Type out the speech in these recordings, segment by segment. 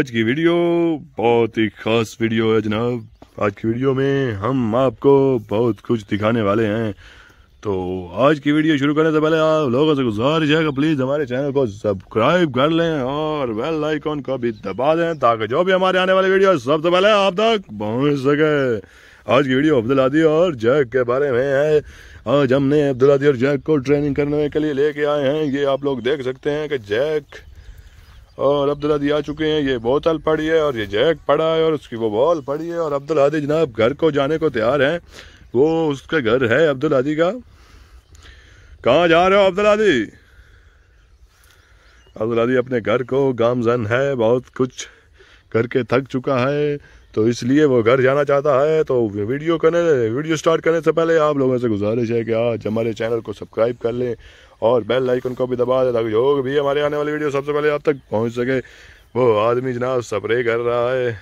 आज की वीडियो बहुत ही खास वीडियो है जनाब आज की वीडियो में हम आपको बहुत कुछ दिखाने वाले हैं तो आज की वीडियो शुरू करने से पहले आप लोगों से गुजारिश है प्लीज़ हमारे चैनल को सब्सक्राइब कर लें और बेल आइकॉन को भी दबा दें ताकि जो भी हमारे आने वाली वीडियो सबसे पहले आप तक पहुंच सके आज की वीडियो अब्दुल आदि और जैक के बारे में है आज हमने अब्दुल आदि और जैक को ट्रेनिंग करने के लिए लेके आए हैं ये आप लोग देख सकते हैं कि जैक और अब्दुल हादी आ चुके हैं ये बोतल पड़ी है और ये जैक पड़ा है और उसकी वो बॉल पड़ी है और अब्दुल हादी जनाब घर को जाने को तैयार हैं वो उसका घर है अब्दुल हादी का कहाँ जा रहे हो अब्दुल हादी अब्दुल हादी अपने घर को गामजन है बहुत कुछ करके थक चुका है तो इसलिए वो घर जाना चाहता है तो वीडियो करने वीडियो स्टार्ट करने से पहले आप लोगों से गुजारिश है कि आज हमारे चैनल को सब्सक्राइब कर लें और बेल आइकन को भी दबा दे ताकि जो भी हमारे आने वाली वीडियो सबसे पहले आप तक पहुँच सके वो आदमी जनाब स्प्रे कर रहा है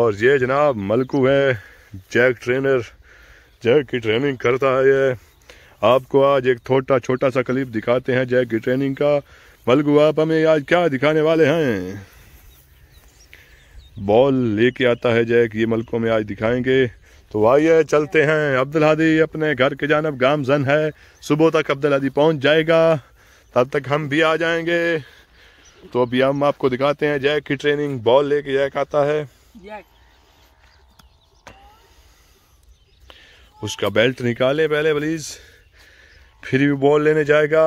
और ये जनाब मलकू है जैक ट्रेनर जैक की ट्रेनिंग करता है ये आपको आज एक छोटा छोटा सा क्लिप दिखाते हैं जैक की ट्रेनिंग का मलकू आप हमें आज क्या दिखाने वाले हैं बॉल लेके आता है जैक ये मलकों में आज दिखाएंगे तो आइए चलते हैं अब्दुल हादी अपने घर के जानब गामजन है सुबह तक अब्दुल हादी पहुंच जाएगा तब तक हम भी आ जाएंगे तो अभी हम आपको दिखाते हैं जैक की ट्रेनिंग बॉल लेके जैक आता है उसका बेल्ट निकाले पहले प्लीज़ फिर भी बॉल लेने जाएगा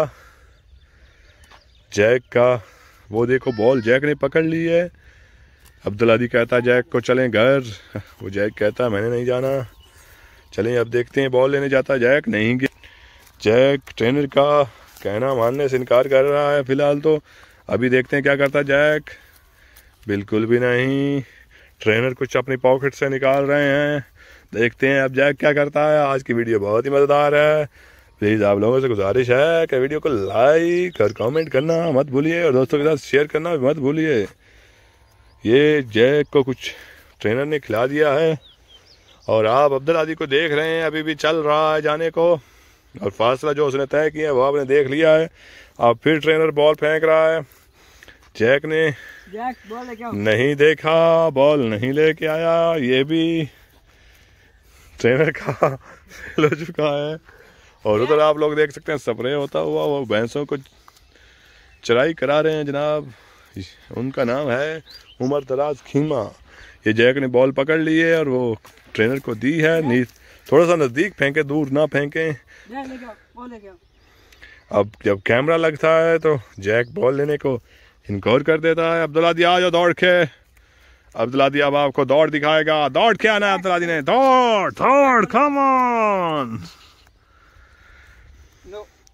जैक का वो देखो बॉल जैक ने पकड़ ली है अब्दुल आदि कहता जैक को चलें घर वो जैक कहता मैंने नहीं जाना चलें अब देखते हैं बॉल लेने जाता जैक नहीं गया जैक ट्रेनर का कहना मानने से इनकार कर रहा है फिलहाल तो अभी देखते हैं क्या करता जैक बिल्कुल भी नहीं ट्रेनर कुछ अपनी पॉकेट से निकाल रहे हैं देखते हैं अब जैक क्या करता है आज की वीडियो बहुत ही मज़ेदार है प्लीज़ आप लोगों से गुजारिश है कि वीडियो को लाइक और कमेंट करना मत भूलिए और दोस्तों के साथ शेयर करना मत भूलिए ये जय को कुछ ट्रेनर ने खिला दिया है और आप अब्दुल आदि को देख रहे हैं अभी भी चल रहा है जाने को और फासला जो उसने तय किया है वो आपने देख लिया है अब फिर ट्रेनर बॉल फेंक रहा है जैक ने जैक नहीं देखा बॉल नहीं लेके आया ये भी ट्रेनर का लो चुका है और उधर आप लोग देख सकते हैं स्प्रे होता हुआ वो भैंसों को चराई करा रहे हैं जनाब उनका नाम है उमर दराज खीमा ये जैक ने बॉल पकड़ ली है और वो ट्रेनर को दी है नीच थोड़ा सा नज़दीक फेंके दूर ना फेंके अब जब कैमरा लगता है तो जैक बॉल लेने को इनकोर कर देता है अब्दुल्लादी आ जाओ दौड़ के अब्दुल्लादी अब आपको दौड़ दिखाएगा दौड़ के आना है दी ने दौड़ दौड़ कम ऑन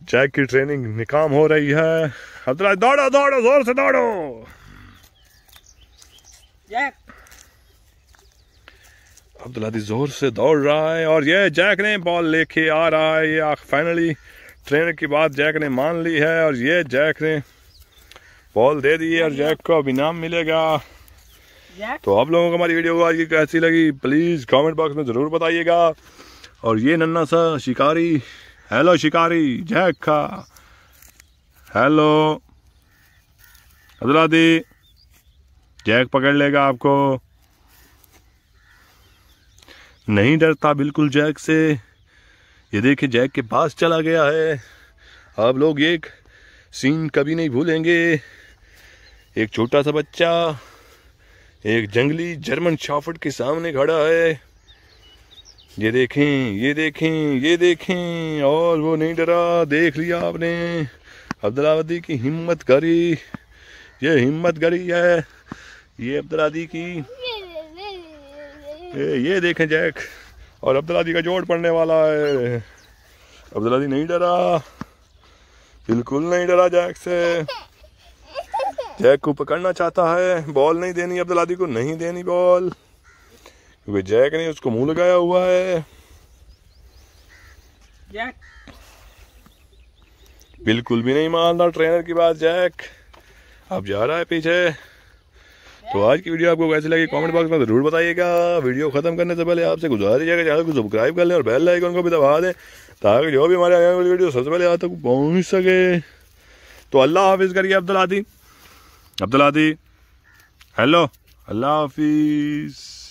जैक की ट्रेनिंग निकाम हो रही है हजरा दौड़ो दौड़ो जोर से दौड़ो जैक अब्दुल्लादी जोर से दौड़ रहा है और ये जैक ने बॉल लेके आ रहा है ये फाइनली ट्रेन की बात जैक ने मान ली है और ये जैक ने बॉल दे दी है और जैक को अब इनाम मिलेगा तो आप लोगों को हमारी वीडियो आज की कैसी लगी प्लीज़ कमेंट बॉक्स में ज़रूर बताइएगा और ये नन्ना सा शिकारी हेलो शिकारी जैक खा हेलो हजरादी जैक पकड़ लेगा आपको नहीं डरता बिल्कुल जैक से ये देखिए जैक के पास चला गया है आप लोग एक सीन कभी नहीं भूलेंगे एक छोटा सा बच्चा एक जंगली जर्मन शॉफर्ड के सामने खड़ा है ये देखें ये देखें ये देखें और वो नहीं डरा देख लिया आपने अब्दुलावदी की हिम्मत करी ये हिम्मत करी है ये अब्दुलादी की ये, ये देखें जैक और अब्दुलादी का जोड़ पड़ने वाला है अब्दुलादी नहीं डरा बिल्कुल नहीं डरा जैक से जैक को पकड़ना चाहता है बॉल नहीं देनी अब्दुलादी को नहीं देनी बॉल क्योंकि जैक ने उसको मुंह लगाया हुआ है जैक बिल्कुल भी नहीं मान रहा ट्रेनर की बात जैक अब जा रहा है पीछे तो आज की वीडियो आपको कैसी लगी कमेंट बॉक्स में ज़रूर बताइएगा वीडियो ख़त्म करने से पहले आपसे गुजारिश है कि चैनल को सब्सक्राइब कर लें और बेल आइकन को भी दबा दें ताकि जो भी हमारे आने वाली वीडियो सबसे पहले आप तक पहुंच सके तो अल्लाह हाफिज़ करिए अब्दुल आदि अब्दुल आदि हेलो अल्लाह हाफिज़